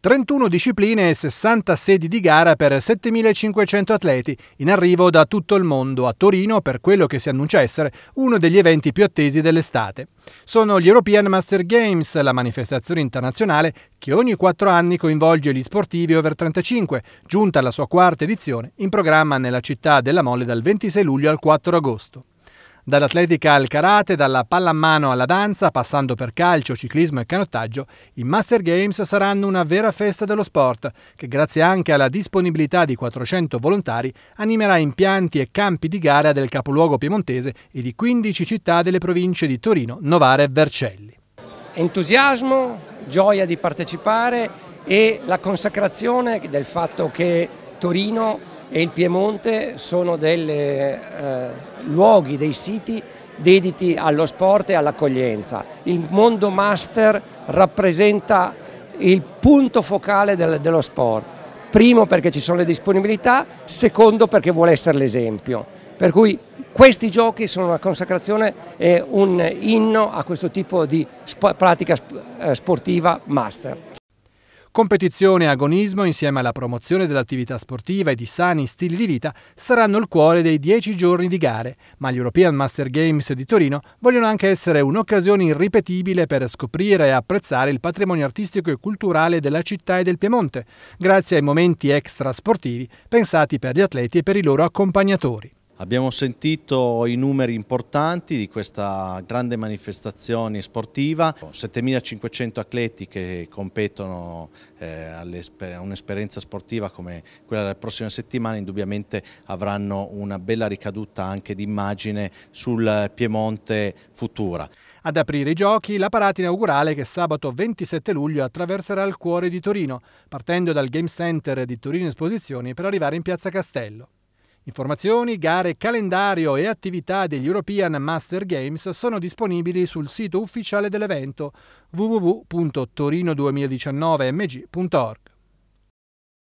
31 discipline e 60 sedi di gara per 7.500 atleti, in arrivo da tutto il mondo a Torino per quello che si annuncia essere uno degli eventi più attesi dell'estate. Sono gli European Master Games, la manifestazione internazionale che ogni quattro anni coinvolge gli sportivi over 35, giunta alla sua quarta edizione, in programma nella città della Molle dal 26 luglio al 4 agosto. Dall'atletica al karate, dalla pallamano alla danza, passando per calcio, ciclismo e canottaggio, i Master Games saranno una vera festa dello sport, che grazie anche alla disponibilità di 400 volontari animerà impianti e campi di gara del capoluogo piemontese e di 15 città delle province di Torino, Novara e Vercelli. Entusiasmo, gioia di partecipare e la consacrazione del fatto che Torino e il Piemonte sono dei eh, luoghi, dei siti dediti allo sport e all'accoglienza. Il mondo master rappresenta il punto focale del, dello sport, primo perché ci sono le disponibilità, secondo perché vuole essere l'esempio. Per cui questi giochi sono una consacrazione e un inno a questo tipo di sp pratica sp eh, sportiva master. Competizione e agonismo, insieme alla promozione dell'attività sportiva e di sani stili di vita, saranno il cuore dei 10 giorni di gare, ma gli European Master Games di Torino vogliono anche essere un'occasione irripetibile per scoprire e apprezzare il patrimonio artistico e culturale della città e del Piemonte, grazie ai momenti extra sportivi pensati per gli atleti e per i loro accompagnatori. Abbiamo sentito i numeri importanti di questa grande manifestazione sportiva, 7.500 atleti che competono eh, a un'esperienza sportiva come quella della prossima settimana indubbiamente avranno una bella ricaduta anche di immagine sul Piemonte futura. Ad aprire i giochi la parata inaugurale che sabato 27 luglio attraverserà il cuore di Torino, partendo dal Game Center di Torino Esposizioni per arrivare in Piazza Castello. Informazioni, gare, calendario e attività degli European Master Games sono disponibili sul sito ufficiale dell'evento www.torino2019mg.org.